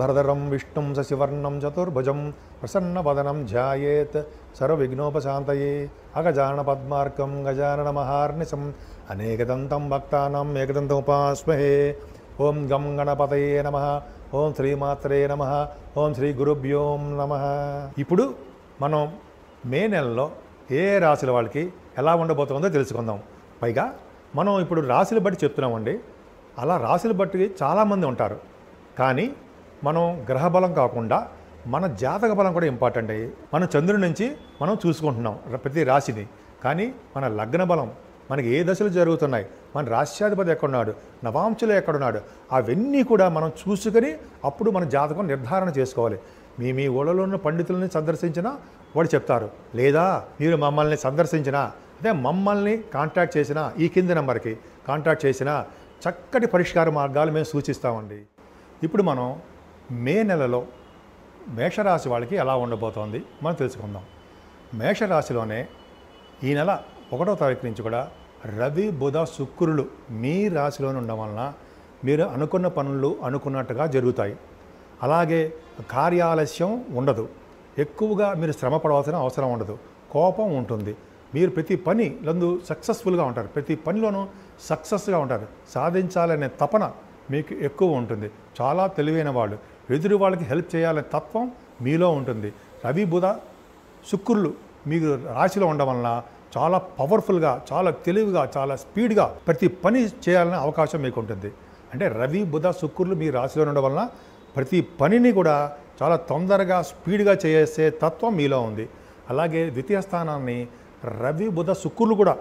భరదరం విష్ణుం శశివర్ణం చతుర్భుజం ప్రసన్నవదనం ధ్యాయేత్ సర్వవిఘ్నోపశాంతయే అగజాన పద్మార్కం గజానన మహార్నిశం అనేకదంతం భక్తానం ఏకదంతముపాస్మహే ఓం గం గణపతయే నమ ఓం శ్రీమాత్రే నమ ఓం శ్రీ గురుభ్యోం నమ ఇప్పుడు మనం మే నెలలో ఏ రాశుల వాళ్ళకి ఎలా ఉండబోతుందో తెలుసుకుందాం పైగా మనం ఇప్పుడు రాశులు బట్టి చెప్తున్నామండి అలా రాశులు బట్టి చాలామంది ఉంటారు కానీ మనం గ్రహబలం కాకుండా మన జాతక బలం కూడా ఇంపార్టెంట్ అయ్యి మనం చంద్రుడి నుంచి మనం చూసుకుంటున్నాం ప్రతి రాశిని కానీ మన లగ్న బలం మనకి ఏ దశలు జరుగుతున్నాయి మన రాష్ట్రాధిపతి ఎక్కడున్నాడు నవాంశులు ఎక్కడున్నాడు అవన్నీ కూడా మనం చూసుకొని అప్పుడు మన జాతకం నిర్ధారణ చేసుకోవాలి మీ మీ ఊళ్ళలో ఉన్న పండితులని సందర్శించినా వాడు చెప్తారు లేదా మీరు మమ్మల్ని సందర్శించినా అదే మమ్మల్ని కాంటాక్ట్ చేసినా ఈ కింది నెంబర్కి కాంటాక్ట్ చేసినా చక్కటి పరిష్కార మార్గాలు మేము సూచిస్తామండి ఇప్పుడు మనం మే నెలలో మేషరాశి వాళ్ళకి ఎలా ఉండబోతోంది మనం తెలుసుకుందాం మేషరాశిలోనే ఈ నెల ఒకటో తారీఖు నుంచి కూడా రవి బుధ శుక్రులు మీ రాశిలోనే ఉండడం వలన మీరు అనుకున్న పనులు అనుకున్నట్టుగా జరుగుతాయి అలాగే కార్యాలస్యం ఉండదు ఎక్కువగా మీరు శ్రమ పడవలసిన అవసరం ఉండదు కోపం ఉంటుంది మీరు ప్రతి పనిలందు సక్సెస్ఫుల్గా ఉంటారు ప్రతి పనిలోనూ సక్సెస్గా ఉంటారు సాధించాలనే తపన మీకు ఎక్కువ ఉంటుంది చాలా తెలివైన వాళ్ళు ఎదురు వాళ్ళకి హెల్ప్ చేయాలనే తత్వం మీలో ఉంటుంది రవి బుధ శుక్రులు మీకు రాశిలో ఉండడం వలన చాలా పవర్ఫుల్గా చాలా తెలివిగా చాలా స్పీడ్గా ప్రతి పని చేయాలనే అవకాశం మీకు ఉంటుంది అంటే రవి బుధ శుక్రులు మీ రాశిలో ఉండడం వలన ప్రతి పనిని కూడా చాలా తొందరగా స్పీడ్గా చేసే తత్వం మీలో ఉంది అలాగే ద్వితీయ స్థానాన్ని రవి బుధ శుక్రులు కూడా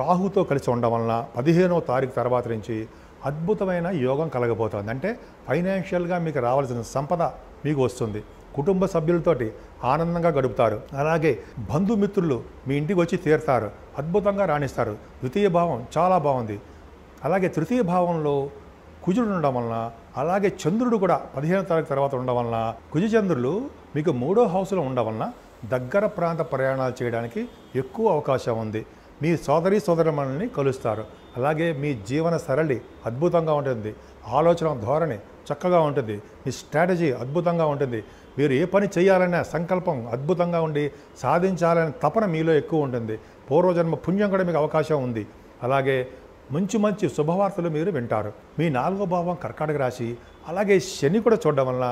రాహుతో కలిసి ఉండడం వలన పదిహేనో తారీఖు తర్వాత నుంచి అద్భుతమైన యోగం కలగబోతోంది అంటే ఫైనాన్షియల్గా మీకు రావాల్సిన సంపద మీకు వస్తుంది కుటుంబ సభ్యులతోటి ఆనందంగా గడుపుతారు అలాగే బంధుమిత్రులు మీ ఇంటికి వచ్చి తీరుతారు అద్భుతంగా రాణిస్తారు ద్వితీయ భావం చాలా బాగుంది అలాగే తృతీయ భావంలో కుజుడు ఉండడం వలన అలాగే చంద్రుడు కూడా పదిహేను తారీఖు తర్వాత ఉండడం వలన కుజచంద్రులు మీకు మూడో హౌస్లో ఉండడం వలన దగ్గర ప్రాంత ప్రయాణాలు చేయడానికి ఎక్కువ అవకాశం ఉంది మీ సోదరి సోదరమణుల్ని కలుస్తారు అలాగే మీ జీవన సరళి అద్భుతంగా ఉంటుంది ఆలోచన ధోరణి చక్కగా ఉంటుంది మీ స్ట్రాటజీ అద్భుతంగా ఉంటుంది మీరు ఏ పని చేయాలనే సంకల్పం అద్భుతంగా ఉండి సాధించాలనే తపన మీలో ఎక్కువ ఉంటుంది పూర్వజన్మ పుణ్యం కూడా మీకు అవకాశం ఉంది అలాగే మంచి మంచి శుభవార్తలు మీరు వింటారు మీ నాలుగో భావం కర్కాటక రాశి అలాగే శని కూడా చూడడం వలన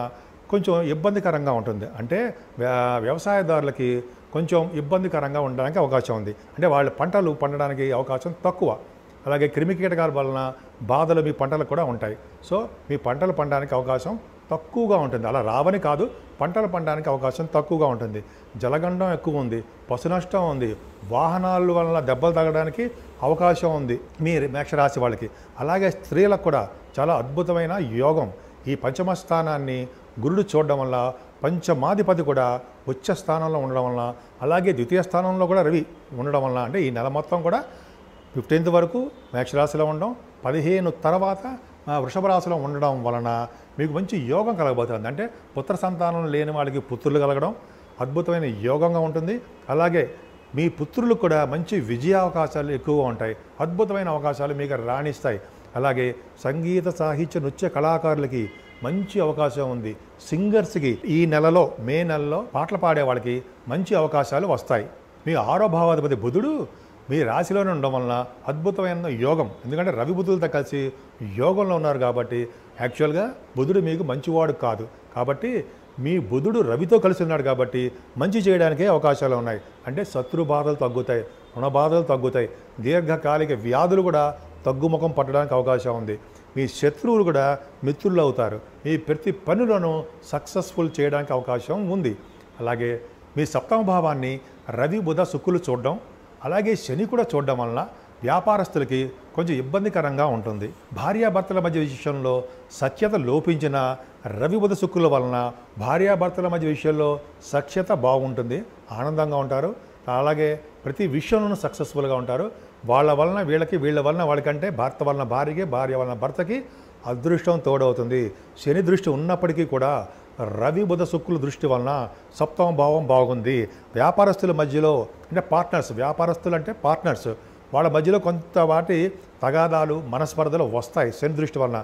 కొంచెం ఇబ్బందికరంగా ఉంటుంది అంటే వ్యవసాయదారులకి కొంచెం ఇబ్బందికరంగా ఉండడానికి అవకాశం ఉంది అంటే వాళ్ళ పంటలు పండడానికి అవకాశం తక్కువ అలాగే క్రిమికీటకాల వలన బాధలు మీ పంటలకు కూడా ఉంటాయి సో మీ పంటలు పండడానికి అవకాశం తక్కువగా ఉంటుంది అలా రావని కాదు పంటలు పండడానికి అవకాశం తక్కువగా ఉంటుంది జలగండం ఎక్కువ ఉంది పశు నష్టం ఉంది వాహనాల వలన దెబ్బలు తగ్గడానికి అవకాశం ఉంది మీ మేషరాశి వాళ్ళకి అలాగే స్త్రీలకు కూడా చాలా అద్భుతమైన యోగం ఈ పంచమ స్థానాన్ని గురుడు చూడడం వల్ల పంచమాధిపతి కూడా ఉచ్చ స్థానంలో ఉండడం వల్ల అలాగే ద్వితీయ స్థానంలో కూడా రవి ఉండడం వల్ల అంటే ఈ నెల మొత్తం కూడా ఫిఫ్టీన్త్ వరకు మేషరాశిలో ఉండడం పదిహేను తర్వాత వృషభ రాశిలో ఉండడం వలన మీకు మంచి యోగం కలగబోతుంది అంటే పుత్ర సంతానం లేని వాళ్ళకి పుత్రులు కలగడం అద్భుతమైన యోగంగా ఉంటుంది అలాగే మీ పుత్రులు కూడా మంచి విజయ అవకాశాలు ఎక్కువగా ఉంటాయి అద్భుతమైన అవకాశాలు మీకు రాణిస్తాయి అలాగే సంగీత సాహిత్య నృత్య కళాకారులకి మంచి అవకాశం ఉంది సింగర్స్కి ఈ నెలలో మే నెలలో పాటలు పాడే వాళ్ళకి మంచి అవకాశాలు వస్తాయి మీ ఆరో బుధుడు మీ రాశిలోనే ఉండడం వలన అద్భుతమైన యోగం ఎందుకంటే రవి బుధులతో కలిసి యోగంలో ఉన్నారు కాబట్టి యాక్చువల్గా బుధుడు మీకు మంచివాడు కాదు కాబట్టి మీ బుధుడు రవితో కలిసి ఉన్నాడు కాబట్టి మంచి చేయడానికే అవకాశాలు ఉన్నాయి అంటే శత్రు బాధలు తగ్గుతాయి రుణ బాధలు తగ్గుతాయి దీర్ఘకాలిక వ్యాధులు కూడా తగ్గుముఖం పట్టడానికి అవకాశం ఉంది మీ శత్రువులు కూడా మిత్రులు అవుతారు మీ ప్రతి పనులను సక్సెస్ఫుల్ చేయడానికి అవకాశం ఉంది అలాగే మీ సప్తమ భావాన్ని రవి బుధ శుక్రులు చూడడం అలాగే శని కూడా చూడడం వలన వ్యాపారస్తులకి కొంచెం ఇబ్బందికరంగా ఉంటుంది భార్యాభర్తల మధ్య విషయంలో సఖ్యత లోపించిన రవి బుధ శుక్రుల వలన భార్యాభర్తల మధ్య విషయంలో సఖ్యత బాగుంటుంది ఆనందంగా ఉంటారు అలాగే ప్రతి విషయంలోనూ సక్సెస్ఫుల్గా ఉంటారు వాళ్ళ వలన వీళ్ళకి వీళ్ళ వలన వాళ్ళకంటే భర్త వలన భార్యకి భార్య వలన భర్తకి అదృష్టం తోడవుతుంది శని దృష్టి ఉన్నప్పటికీ కూడా రవి బుధ శుక్రుల దృష్టి వలన సప్తమ భావం బాగుంది వ్యాపారస్తుల మధ్యలో అంటే పార్ట్నర్స్ వ్యాపారస్తులు అంటే పార్ట్నర్స్ వాళ్ళ మధ్యలో కొంత వాటి తగాదాలు మనస్పర్ధలు వస్తాయి శని దృష్టి వలన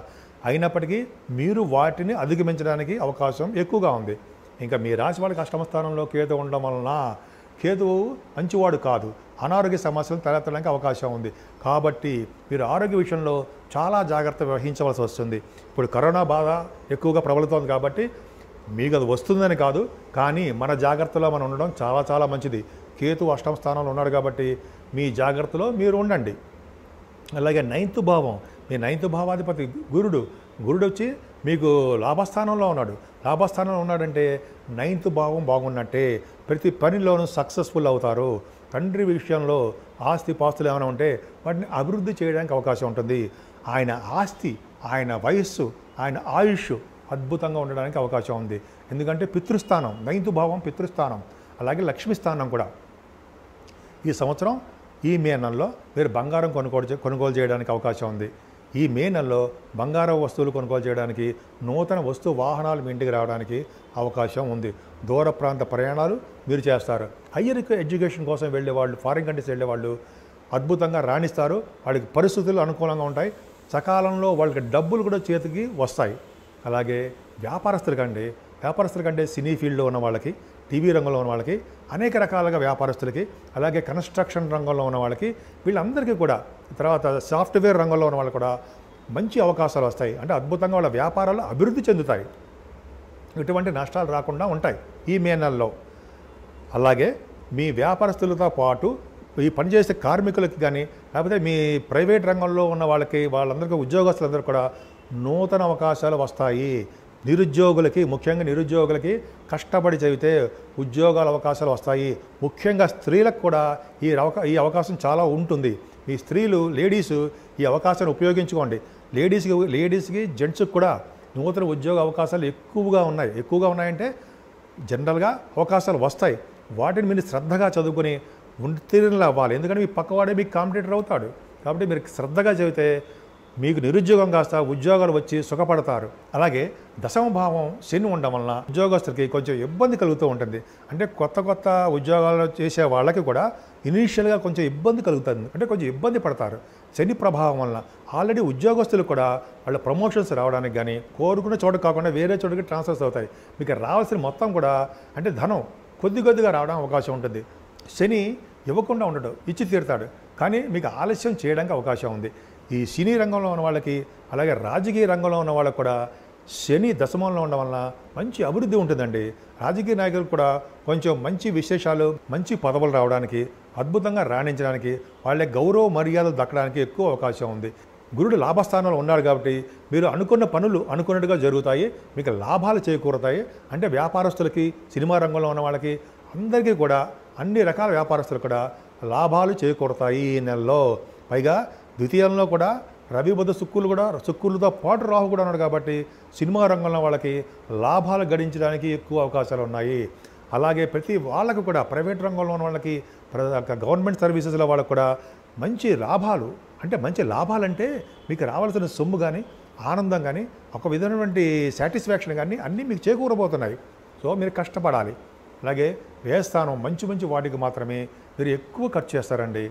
అయినప్పటికీ మీరు వాటిని అధిగమించడానికి అవకాశం ఎక్కువగా ఉంది ఇంకా మీ రాశి వాళ్ళకి అష్టమస్థానంలో కేతు ఉండడం వలన కేతువు మంచివాడు కాదు అనారోగ్య సమస్యలు తలెత్తడానికి అవకాశం ఉంది కాబట్టి మీరు ఆరోగ్య విషయంలో చాలా జాగ్రత్త వహించవలసి వస్తుంది ఇప్పుడు కరోనా బాధ ఎక్కువగా ప్రబలుతోంది కాబట్టి మీకు అది వస్తుందని కాదు కానీ మన జాగ్రత్తలో మనం ఉండడం చాలా చాలా మంచిది కేతు అష్టమ స్థానంలో ఉన్నాడు కాబట్టి మీ జాగ్రత్తలో మీరు ఉండండి అలాగే నైన్త్ భావం మీ నైన్త్ భావాధిపతి గురుడు గురుడు వచ్చి మీకు లాభస్థానంలో ఉన్నాడు లాభస్థానంలో ఉన్నాడంటే నైన్త్ భావం బాగున్నట్టే ప్రతి పనిలోనూ సక్సెస్ఫుల్ అవుతారు తండ్రి విషయంలో ఆస్తి పాస్తులు ఏమైనా ఉంటే వాటిని అభివృద్ధి చేయడానికి అవకాశం ఉంటుంది ఆయన ఆస్తి ఆయన వయస్సు ఆయన ఆయుష్ అద్భుతంగా ఉండడానికి అవకాశం ఉంది ఎందుకంటే పితృస్థానం నైన్త్ భావం పితృస్థానం అలాగే లక్ష్మీస్థానం కూడా ఈ సంవత్సరం ఈ మే నెలలో మీరు బంగారం కొనుగోలు కొనుగోలు చేయడానికి అవకాశం ఉంది ఈ మే నెలలో బంగారం వస్తువులు కొనుగోలు చేయడానికి నూతన వస్తు వాహనాలు మీ ఇంటికి రావడానికి అవకాశం ఉంది దూర ప్రాంత ప్రయాణాలు మీరు చేస్తారు హయ్యర్ ఎడ్యుకేషన్ కోసం వెళ్ళే వాళ్ళు ఫారిన్ కంట్రీస్ వెళ్ళే వాళ్ళు అద్భుతంగా రాణిస్తారు వాళ్ళకి పరిస్థితులు అనుకూలంగా ఉంటాయి సకాలంలో వాళ్ళకి డబ్బులు కూడా చేతికి వస్తాయి అలాగే వ్యాపారస్తులు కండి వ్యాపారస్తుల కంటే సినీ ఫీల్డ్లో ఉన్న వాళ్ళకి టీవీ రంగంలో ఉన్న వాళ్ళకి అనేక రకాలుగా వ్యాపారస్తులకి అలాగే కన్స్ట్రక్షన్ రంగంలో ఉన్న వాళ్ళకి వీళ్ళందరికీ కూడా తర్వాత సాఫ్ట్వేర్ రంగంలో ఉన్న వాళ్ళు కూడా మంచి అవకాశాలు వస్తాయి అంటే అద్భుతంగా వాళ్ళ వ్యాపారాలు అభివృద్ధి చెందుతాయి ఇటువంటి నష్టాలు రాకుండా ఉంటాయి ఈ మే నెలలో అలాగే మీ వ్యాపారస్తులతో పాటు ఈ పనిచేసే కార్మికులకి కానీ లేకపోతే మీ ప్రైవేట్ రంగంలో ఉన్న వాళ్ళకి వాళ్ళందరికీ ఉద్యోగస్తులందరూ కూడా నూతన అవకాశాలు వస్తాయి నిరుద్యోగులకి ముఖ్యంగా నిరుద్యోగులకి కష్టపడి చదివితే ఉద్యోగాల అవకాశాలు వస్తాయి ముఖ్యంగా స్త్రీలకు కూడా ఈ అవకా ఈ అవకాశం చాలా ఉంటుంది ఈ స్త్రీలు లేడీస్ ఈ అవకాశాన్ని ఉపయోగించుకోండి లేడీస్కి లేడీస్కి జెంట్స్కి కూడా నూతన ఉద్యోగ అవకాశాలు ఎక్కువగా ఉన్నాయి ఎక్కువగా ఉన్నాయంటే జనరల్గా అవకాశాలు వస్తాయి వాటిని మీరు శ్రద్ధగా చదువుకొని ఉత్తీర్ణులు అవ్వాలి ఎందుకంటే మీ పక్కవాడే మీకు కాంపిటేటర్ అవుతాడు కాబట్టి మీరు శ్రద్ధగా చదివితే మీకు నిరుద్యోగం కాస్త ఉద్యోగాలు వచ్చి సుఖపడతారు అలాగే దశమభావం శని ఉండడం వలన ఉద్యోగస్తులకి కొంచెం ఇబ్బంది కలుగుతూ ఉంటుంది అంటే కొత్త కొత్త ఉద్యోగాలు చేసే వాళ్ళకి కూడా ఇనీషియల్గా కొంచెం ఇబ్బంది కలుగుతుంది అంటే కొంచెం ఇబ్బంది పడతారు శని ప్రభావం వలన ఆల్రెడీ ఉద్యోగస్తులు కూడా వాళ్ళ ప్రమోషన్స్ రావడానికి కానీ కోరుకున్న చోటు కాకుండా వేరే చోటుకి ట్రాన్స్ఫర్స్ అవుతాయి మీకు రావాల్సిన మొత్తం కూడా అంటే ధనం కొద్ది కొద్దిగా రావడం అవకాశం ఉంటుంది శని ఇవ్వకుండా ఉండడు ఇచ్చి తీరుతాడు కానీ మీకు ఆలస్యం చేయడానికి అవకాశం ఉంది ఈ సినీ రంగంలో ఉన్న వాళ్ళకి అలాగే రాజకీయ రంగంలో ఉన్న వాళ్ళకి కూడా శని దశమంలో ఉండడం వలన మంచి అభివృద్ధి ఉంటుందండి రాజకీయ నాయకులు కూడా కొంచెం మంచి విశేషాలు మంచి పదవులు రావడానికి అద్భుతంగా రాణించడానికి వాళ్ళ గౌరవ మర్యాదలు దక్కడానికి ఎక్కువ అవకాశం ఉంది గురుడు లాభస్థానంలో ఉన్నారు కాబట్టి మీరు అనుకున్న పనులు అనుకున్నట్టుగా జరుగుతాయి మీకు లాభాలు చేకూరుతాయి అంటే వ్యాపారస్తులకి సినిమా రంగంలో ఉన్న వాళ్ళకి అందరికీ కూడా అన్ని రకాల వ్యాపారస్తులు కూడా లాభాలు చేకూరుతాయి ఈ నెలలో పైగా ద్వితీయంలో కూడా రవి బుధ సుక్కులు కూడా సుక్కులతో పాటు రాహు కూడా ఉన్నాడు కాబట్టి సినిమా రంగంలో వాళ్ళకి లాభాలు గడించడానికి ఎక్కువ అవకాశాలు ఉన్నాయి అలాగే ప్రతి వాళ్ళకు కూడా ప్రైవేట్ రంగంలో ఉన్న వాళ్ళకి గవర్నమెంట్ సర్వీసెస్లో వాళ్ళకు కూడా మంచి లాభాలు అంటే మంచి లాభాలంటే మీకు రావాల్సిన సొమ్ము కానీ ఆనందం కానీ ఒక విధమైనటువంటి సాటిస్ఫాక్షన్ కానీ అన్నీ మీకు చేకూరబోతున్నాయి సో మీరు కష్టపడాలి అలాగే వ్యయస్థానం మంచి మంచి వాటికి మాత్రమే మీరు ఎక్కువ ఖర్చు చేస్తారండి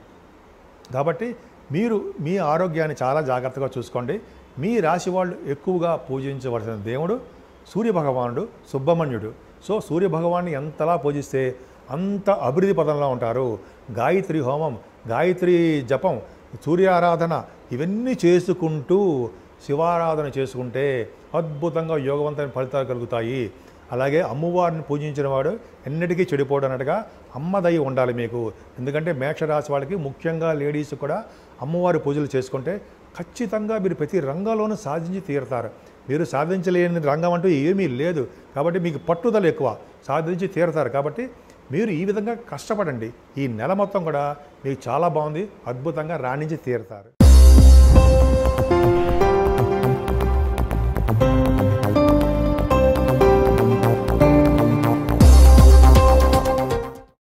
కాబట్టి మీరు మీ ఆరోగ్యాన్ని చాలా జాగ్రత్తగా చూసుకోండి మీ రాశి వాళ్ళు ఎక్కువగా పూజించవలసిన దేవుడు సూర్యభగవానుడు సుబ్రహ్మణ్యుడు సో సూర్యభగవాన్ని ఎంతలా పూజిస్తే అంత అభివృద్ధి పదంలో ఉంటారు గాయత్రి హోమం గాయత్రి జపం సూర్యారాధన ఇవన్నీ చేసుకుంటూ శివారాధన చేసుకుంటే అద్భుతంగా యోగవంతమైన ఫలితాలు కలుగుతాయి అలాగే అమ్మవారిని పూజించిన వాడు ఎన్నటికీ చెడిపోడు అన్నట్టుగా అమ్మదయ్యి ఉండాలి మీకు ఎందుకంటే మేషరాశి వాళ్ళకి ముఖ్యంగా లేడీస్ కూడా అమ్మవారి పూజలు చేసుకుంటే ఖచ్చితంగా మీరు ప్రతి రంగంలోనూ సాధించి తీరుతారు మీరు సాధించలేని రంగం అంటూ ఏమీ లేదు కాబట్టి మీకు పట్టుదల ఎక్కువ సాధించి తీరుతారు కాబట్టి మీరు ఈ విధంగా కష్టపడండి ఈ నెల మొత్తం కూడా మీకు చాలా బాగుంది అద్భుతంగా రాణించి తీరుతారు